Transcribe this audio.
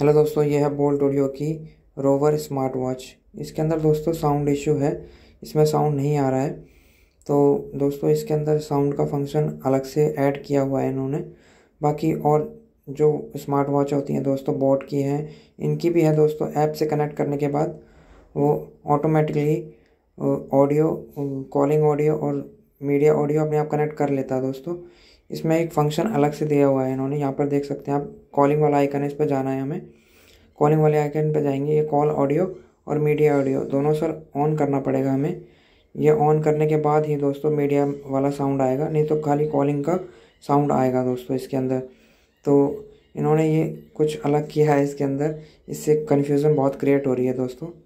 hello दोस्तों यह है बोल्ट ऑडियो की रोवर स्मार्ट वॉच इसके अंदर दोस्तों साउंड इशू है इसमें साउंड नहीं आ रहा है तो दोस्तों इसके अंदर साउंड का फंक्शन अलग से ऐड किया हुआ है इन्होंने बाकी और जो स्मार्ट वॉच होती हैं दोस्तों बोट की हैं इनकी भी है दोस्तों ऐप से कनेक्ट करने के बाद वो ऑटोमेटिकली ऑडियो कॉलिंग ऑडियो और मीडिया ऑडियो अपने आप कनेक्ट कर लेता है दोस्तों इसमें एक फंक्शन अलग से दिया हुआ है इन्होंने यहाँ पर देख सकते हैं आप कॉलिंग वाला आइकन है इस पर जाना है हमें कॉलिंग वाले आइकन पर जाएंगे ये कॉल ऑडियो और मीडिया ऑडियो दोनों सर ऑन करना पड़ेगा हमें ये ऑन करने के बाद ही दोस्तों मीडिया वाला साउंड आएगा नहीं तो खाली कॉलिंग का साउंड आएगा दोस्तों इसके अंदर तो इन्होंने ये कुछ अलग किया है इसके अंदर इससे कन्फ्यूज़न बहुत क्रिएट हो रही है दोस्तों